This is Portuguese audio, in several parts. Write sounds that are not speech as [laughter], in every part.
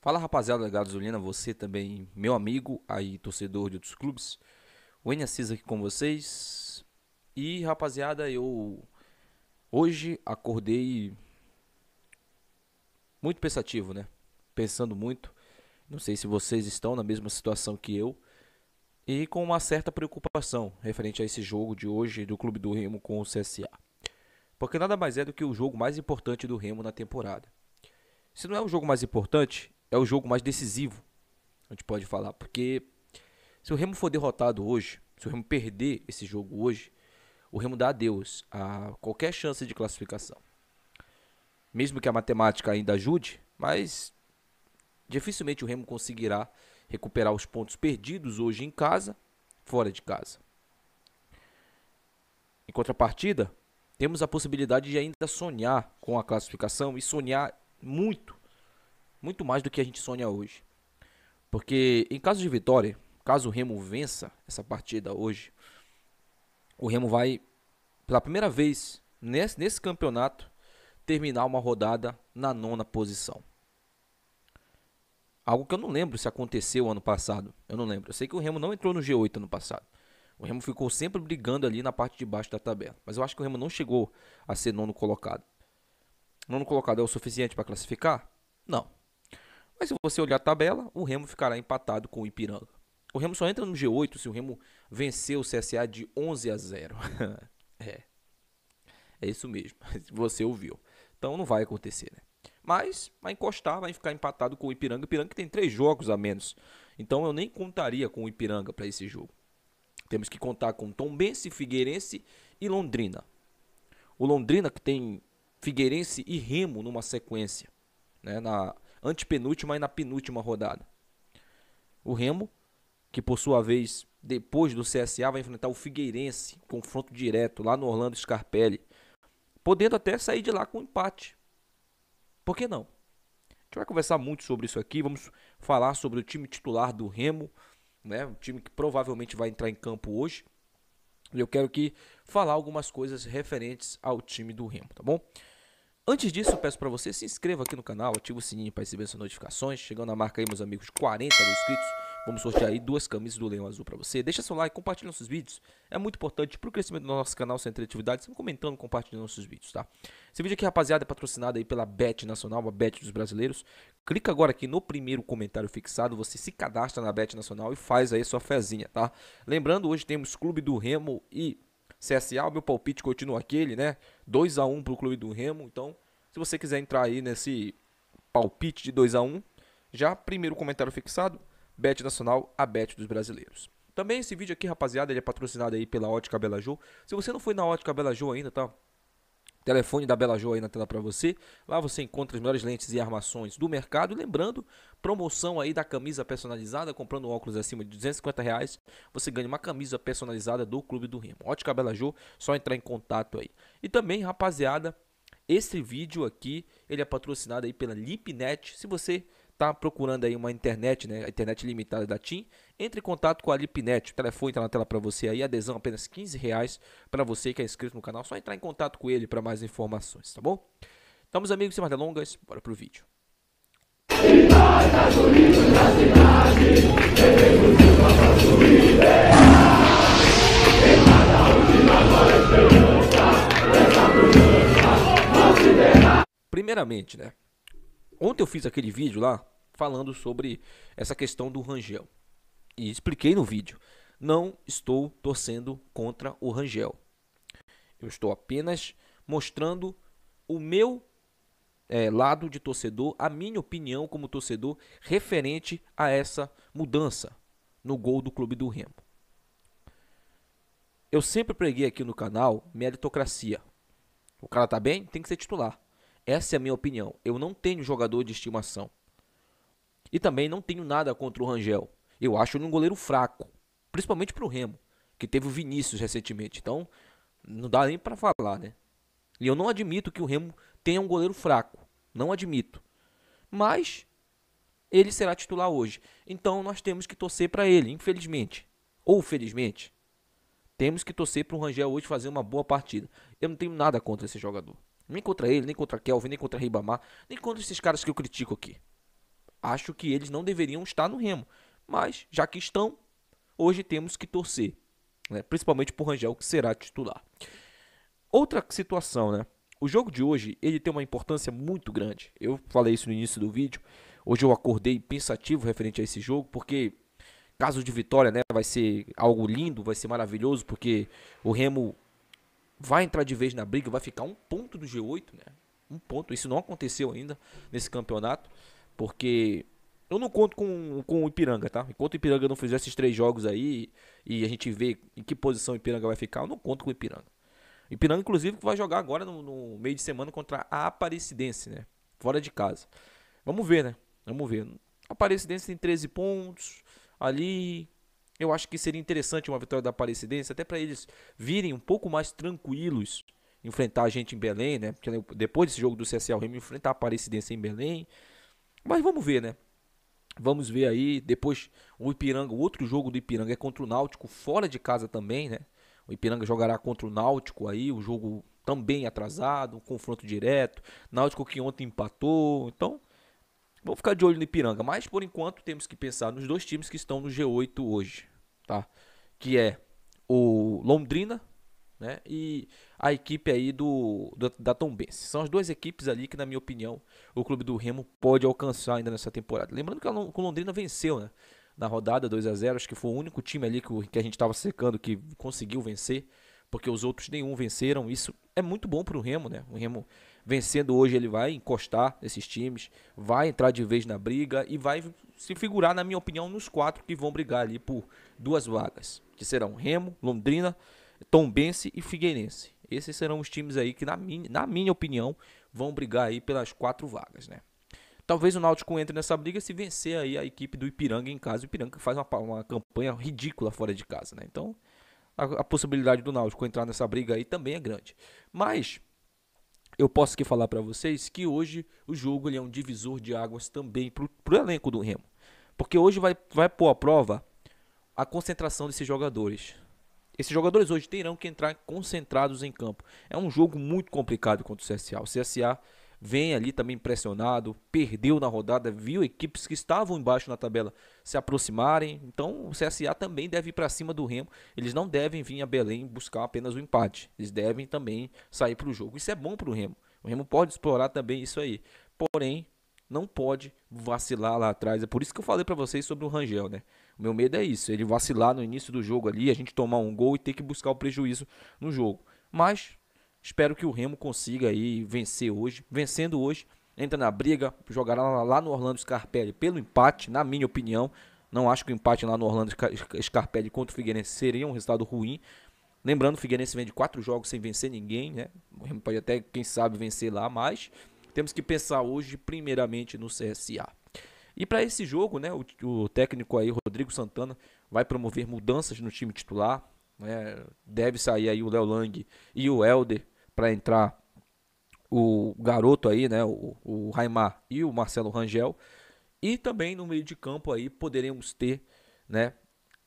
Fala rapaziada da Gasolina, você também, meu amigo, aí torcedor de outros clubes. O Assis aqui com vocês. E rapaziada, eu hoje acordei muito pensativo, né? Pensando muito. Não sei se vocês estão na mesma situação que eu. E com uma certa preocupação referente a esse jogo de hoje do Clube do Remo com o CSA. Porque nada mais é do que o jogo mais importante do Remo na temporada. Se não é o jogo mais importante, é o jogo mais decisivo, a gente pode falar, porque se o Remo for derrotado hoje, se o Remo perder esse jogo hoje, o Remo dá adeus a qualquer chance de classificação. Mesmo que a matemática ainda ajude, mas dificilmente o Remo conseguirá recuperar os pontos perdidos hoje em casa, fora de casa. Em contrapartida, temos a possibilidade de ainda sonhar com a classificação e sonhar muito muito mais do que a gente sonha hoje. Porque em caso de vitória, caso o Remo vença essa partida hoje, o Remo vai, pela primeira vez nesse, nesse campeonato, terminar uma rodada na nona posição. Algo que eu não lembro se aconteceu ano passado. Eu não lembro. Eu sei que o Remo não entrou no G8 ano passado. O Remo ficou sempre brigando ali na parte de baixo da tabela. Mas eu acho que o Remo não chegou a ser nono colocado. Nono colocado é o suficiente para classificar? Não. Mas se você olhar a tabela, o Remo ficará empatado com o Ipiranga. O Remo só entra no G8 se o Remo vencer o CSA de 11 a 0. [laughs] é. É isso mesmo. [laughs] Você ouviu. Então não vai acontecer, né? Mas vai encostar, vai ficar empatado com o Ipiranga. O Ipiranga tem três jogos a menos. Então eu nem contaria com o Ipiranga para esse jogo. Temos que contar com Tombense, Figueirense e Londrina. O Londrina que tem Figueirense e Remo numa sequência. Né? Na, antepenúltima e na penúltima rodada. O Remo, que por sua vez, depois do CSA, vai enfrentar o Figueirense, confronto direto lá no Orlando Scarpelli, podendo até sair de lá com um empate. Por que não? A gente vai conversar muito sobre isso aqui, vamos falar sobre o time titular do Remo, né? Um time que provavelmente vai entrar em campo hoje. Eu quero que falar algumas coisas referentes ao time do Remo, tá bom? Antes disso, peço para você se inscreva aqui no canal, ative o sininho para receber as notificações. Chegando na marca aí, meus amigos, 40 mil inscritos. Vamos sortear aí duas camisas do Leão Azul para você. Deixa seu like, compartilha nossos vídeos. É muito importante para o crescimento do nosso canal, sem interatividade. Sempre comentando, compartilhando nossos vídeos, tá? Esse vídeo aqui, rapaziada, é patrocinado aí pela Bet Nacional, a Bet dos brasileiros. Clica agora aqui no primeiro comentário fixado, você se cadastra na Bet Nacional e faz aí sua fezinha, tá? Lembrando, hoje temos Clube do Remo e CSA, o meu palpite continua aquele, né? 2 a 1 pro Clube do Remo. Então, se você quiser entrar aí nesse palpite de 2 a 1 já primeiro comentário fixado, Bet Nacional, a Bet dos Brasileiros. Também esse vídeo aqui, rapaziada, ele é patrocinado aí pela Ótica Bela Ju. Se você não foi na Ótica Bela Ju ainda, tá? telefone da Bela Joa aí na tela para você. Lá você encontra as melhores lentes e armações do mercado. E lembrando, promoção aí da camisa personalizada, comprando óculos acima de 250 reais, você ganha uma camisa personalizada do Clube do Remo. Ótica Bela Joa, só entrar em contato aí. E também, rapaziada, esse vídeo aqui, ele é patrocinado aí pela Lipnet. Se você está procurando aí uma internet, né, a internet limitada da TIM, entre em contato com a Lipnet. O telefone está na tela para você aí, adesão apenas 15 reais para você que é inscrito no canal. Só entrar em contato com ele para mais informações, tá bom? Então, meus amigos, sem mais delongas, bora pro vídeo. Primeiramente, né? Ontem eu fiz aquele vídeo lá falando sobre essa questão do Rangel. E expliquei no vídeo. Não estou torcendo contra o Rangel. Eu estou apenas mostrando o meu é, lado de torcedor, a minha opinião como torcedor referente a essa mudança no gol do Clube do Remo. Eu sempre preguei aqui no canal meritocracia. O cara tá bem, tem que ser titular. Essa é a minha opinião. Eu não tenho jogador de estimação. E também não tenho nada contra o Rangel. Eu acho ele um goleiro fraco, principalmente para o Remo, que teve o Vinícius recentemente. Então, não dá nem para falar, né? E eu não admito que o Remo tenha um goleiro fraco. Não admito. Mas ele será titular hoje. Então nós temos que torcer para ele, infelizmente. Ou felizmente. Temos que torcer para o Rangel hoje fazer uma boa partida. Eu não tenho nada contra esse jogador. Nem contra ele, nem contra Kelvin, nem contra Ribamar, nem contra esses caras que eu critico aqui. Acho que eles não deveriam estar no Remo. Mas, já que estão, hoje temos que torcer. Né? Principalmente por Rangel, que será titular. Outra situação, né? O jogo de hoje, ele tem uma importância muito grande. Eu falei isso no início do vídeo. Hoje eu acordei pensativo referente a esse jogo, porque caso de vitória, né, vai ser algo lindo, vai ser maravilhoso, porque o Remo vai entrar de vez na briga, vai ficar um ponto do G8, né? Um ponto. Isso não aconteceu ainda nesse campeonato, porque eu não conto com, com o Ipiranga, tá? Enquanto o Ipiranga não fizer esses três jogos aí e a gente vê em que posição o Ipiranga vai ficar, eu não conto com o Ipiranga. O Ipiranga, inclusive, vai jogar agora no, no meio de semana contra a Aparecidense, né? Fora de casa. Vamos ver, né? Vamos ver. A Aparecidense tem 13 pontos ali, eu acho que seria interessante uma vitória da Aparecidense, até para eles virem um pouco mais tranquilos enfrentar a gente em Belém, né? Porque né, depois desse jogo do CSA, o Remo enfrentar a Aparecidense em Belém. Mas vamos ver, né? Vamos ver aí. Depois o Ipiranga, o outro jogo do Ipiranga é contra o Náutico, fora de casa também, né? O Ipiranga jogará contra o Náutico aí, o jogo também atrasado, um confronto direto. Náutico que ontem empatou. Então, Vou ficar de olho no Ipiranga, mas por enquanto temos que pensar nos dois times que estão no G8 hoje, tá? Que é o Londrina, né? E a equipe aí do, do da Tombense. São as duas equipes ali que, na minha opinião, o clube do Remo pode alcançar ainda nessa temporada. Lembrando que, que o Londrina venceu, né? Na rodada 2 a 0 acho que foi o único time ali que, que a gente estava secando que conseguiu vencer, porque os outros nenhum venceram. Isso é muito bom para o Remo, né? O Remo Vencendo hoje, ele vai encostar esses times, vai entrar de vez na briga e vai se figurar, na minha opinião, nos quatro que vão brigar ali por duas vagas, que serão Remo, Londrina, Tombense e Figueirense. Esses serão os times aí que, na minha, na minha opinião, vão brigar aí pelas quatro vagas, né? Talvez o Náutico entre nessa briga se vencer aí a equipe do Ipiranga em casa. O Ipiranga faz uma, uma campanha ridícula fora de casa, né? Então, a, a possibilidade do Náutico entrar nessa briga aí também é grande. Mas, eu posso aqui falar para vocês que hoje o jogo ele é um divisor de águas também para o elenco do Remo. Porque hoje vai, vai pôr à prova a concentração desses jogadores. Esses jogadores hoje terão que entrar concentrados em campo. É um jogo muito complicado contra o CSA. O CSA vem ali também pressionado, perdeu na rodada, viu equipes que estavam embaixo na tabela se aproximarem. Então o CSA também deve ir para cima do Remo. Eles não devem vir a Belém buscar apenas o empate. Eles devem também sair para o jogo. Isso é bom para o Remo. O Remo pode explorar também isso aí. Porém, não pode vacilar lá atrás. É por isso que eu falei para vocês sobre o Rangel, né? O meu medo é isso, ele vacilar no início do jogo ali, a gente tomar um gol e ter que buscar o prejuízo no jogo. Mas Espero que o Remo consiga aí vencer hoje. Vencendo hoje, entra na briga, jogará lá no Orlando Scarpelli pelo empate, na minha opinião. Não acho que o empate lá no Orlando Scarpelli contra o Figueirense seria um resultado ruim. Lembrando, o Figueirense vende quatro jogos sem vencer ninguém, né? O Remo pode até, quem sabe, vencer lá, mas temos que pensar hoje, primeiramente, no CSA. E para esse jogo, né, o, o, técnico aí, Rodrigo Santana, vai promover mudanças no time titular. Né? Deve sair aí o Léo Lang e o Helder para entrar o garoto aí, né, o, Raimar e o Marcelo Rangel. E também no meio de campo aí poderemos ter, né,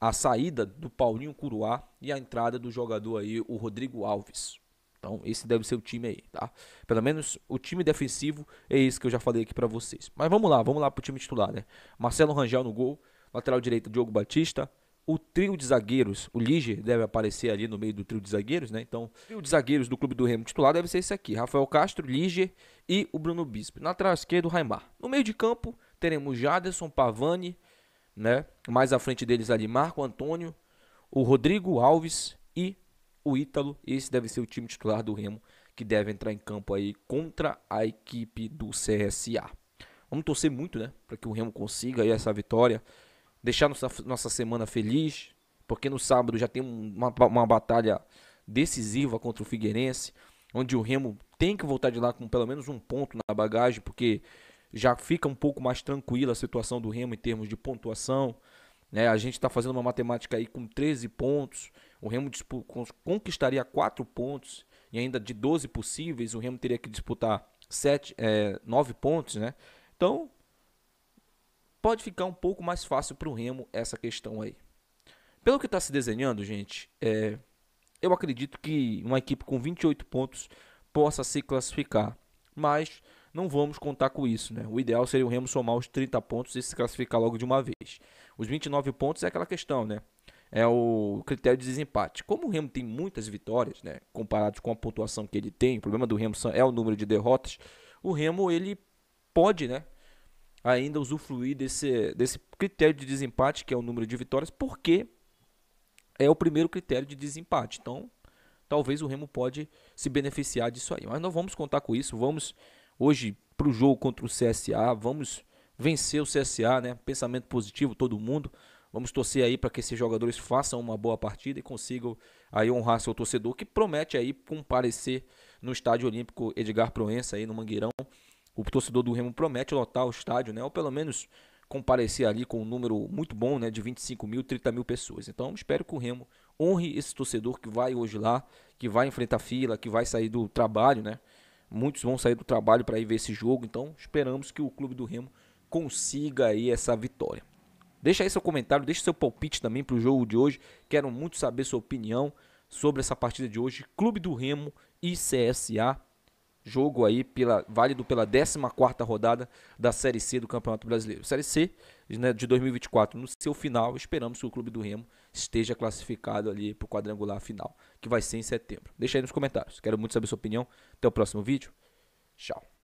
a saída do Paulinho Curuá e a entrada do jogador aí, o Rodrigo Alves. Então, esse deve ser o time aí, tá? Pelo menos o time defensivo é isso que eu já falei aqui para vocês. Mas vamos lá, vamos lá pro time titular, né? Marcelo Rangel no gol, lateral direito Diogo Batista, o trio de zagueiros, o Lige deve aparecer ali no meio do trio de zagueiros, né? Então, o trio de zagueiros do Clube do Remo titular deve ser esse aqui: Rafael Castro, Lige e o Bruno Bispo. Na trás esquerda, o Raimar. No meio de campo, teremos Jaderson, Pavani, né? Mais à frente deles ali, Marco Antônio, o Rodrigo Alves e o Ítalo. Esse deve ser o time titular do Remo que deve entrar em campo aí contra a equipe do CSA. Vamos torcer muito, né, para que o Remo consiga aí essa vitória deixar nossa, nossa semana feliz, porque no sábado já tem uma, uma batalha decisiva contra o Figueirense, onde o Remo tem que voltar de lá com pelo menos um ponto na bagagem, porque já fica um pouco mais tranquila a situação do Remo em termos de pontuação. Né? A gente está fazendo uma matemática aí com 13 pontos. O Remo conquistaria 4 pontos. E ainda de 12 possíveis, o Remo teria que disputar 7, é, 9 pontos. Né? Então, pode ficar um pouco mais fácil para o Remo essa questão aí. Pelo que está se desenhando, gente, é, eu acredito que uma equipe com 28 pontos possa se classificar, mas não vamos contar com isso, né? O ideal seria o Remo somar os 30 pontos e se classificar logo de uma vez. Os 29 pontos é aquela questão, né? É o critério de desempate. Como o Remo tem muitas vitórias, né, comparado com a pontuação que ele tem, o problema do Remo é o número de derrotas. O Remo ele pode, né, ainda usufruir desse, desse critério de desempate, que é o número de vitórias, porque é o primeiro critério de desempate. Então, talvez o Remo pode se beneficiar disso aí. Mas não vamos contar com isso. Vamos hoje para o jogo contra o CSA. Vamos vencer o CSA, né? Pensamento positivo, todo mundo. Vamos torcer aí para que esses jogadores façam uma boa partida e consigam aí honrar seu torcedor que promete aí comparecer no Estádio Olímpico Edgar Proença aí no Mangueirão o torcedor do Remo promete lotar o estádio, né? Ou pelo menos comparecer ali com um número muito bom, né? De 25 mil, 30 mil pessoas. Então espero que o Remo honre esse torcedor que vai hoje lá, que vai enfrentar fila, que vai sair do trabalho, né? Muitos vão sair do trabalho para ir ver esse jogo, então esperamos que o clube do Remo consiga aí essa vitória. Deixa aí seu comentário, deixa seu palpite também para o jogo de hoje. Quero muito saber sua opinião sobre essa partida de hoje, Clube do Remo e CSA jogo aí pela válido pela 14ª rodada da Série C do Campeonato Brasileiro. Série C né, de 2024 no seu final, esperamos que o clube do Remo esteja classificado ali para o quadrangular final, que vai ser em setembro. Deixa aí nos comentários. Quero muito saber sua opinião. Até o próximo vídeo. Tchau.